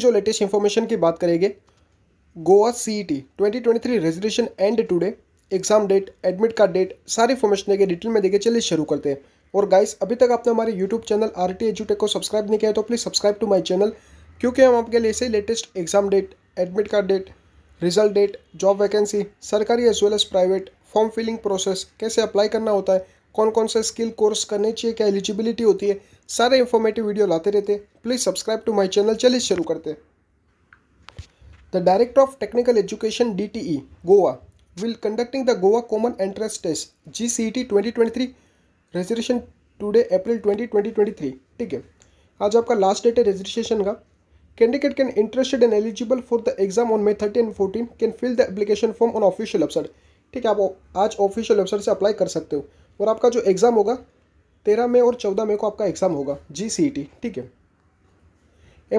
जो latest information की बात करेंगे Goa C T twenty twenty three registration and today exam date admit card date सारी इंफॉर्मेशन देखिए डिटेल में देखे चलिए शुरू करते हैं और गाइस अभी तक आपने हमारे यूट्यूब चैनल आर टी एजुटेक को सब्सक्राइब नहीं किया तो please subscribe to my channel क्योंकि हम आपके लिए ऐसे latest exam date admit card date result date job vacancy सरकारी as well as private form filling process कैसे अप्लाई करना होता है कौन कौन से स्किल कोर्स करने चाहिए क्या एलिजिबिलिटी होती है सारे इन्फॉर्मेटिव वीडियो लाते रहते please subscribe to my channel चलिए शुरू करते the director of technical education D Goa will conducting the Goa common entrance test G C registration today April twenty twenty twenty three ठीक है आज आपका लास्ट डेट है रजिस्ट्रेशन का candidate can interested and eligible for the exam on May thirty and fourteen can fill the application form on official website ठीक है आप आज ऑफिशियल वेबसाइट से अप्लाई कर सकते हो और आपका जो एग्ज़ाम होगा तेरह मई और चौदह मई को आपका एग्ज़ाम होगा जी सी ई टी ठीक है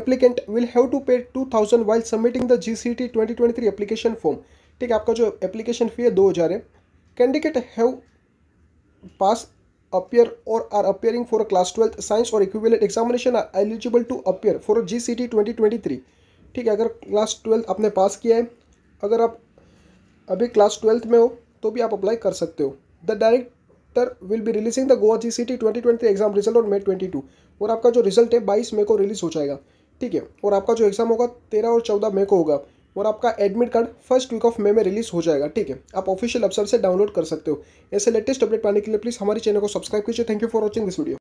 applicant will have to pay two thousand while submitting the G C T twenty twenty three application form ठीक है आपका जो एप्लीकेशन फ़ी है दो हज़ार है candidate have pass appear or are appearing for a class 12th science or equivalent examination are eligible to appear for GCT 2023 ठीक है अगर क्लास ट्वेल्थ आपने पास किया है अगर आप अभी क्लास ट्वेल्थ में हो तो भी आप अप्लाई कर सकते हो the director will be releasing the Goa G C T twenty twenty exam result और मे ट्वेंटी टू और आपका जो रिजल्ट है बाईस मई को रिलीज़ हो जाएगा ठीक है और आपका जो एग्ज़ाम होगा तेरह और चौदह मई को होगा और आपका admit card first week of May में रिलीज हो जाएगा ठीक है आप ऑफिशियल वेबसाइट से डाउनलोड कर सकते हो ऐसे लेटेस्ट अपडेट पाने के लिए प्लीज़ हमारे चैनल को सब्सक्राइब कीजिए thank you for watching this video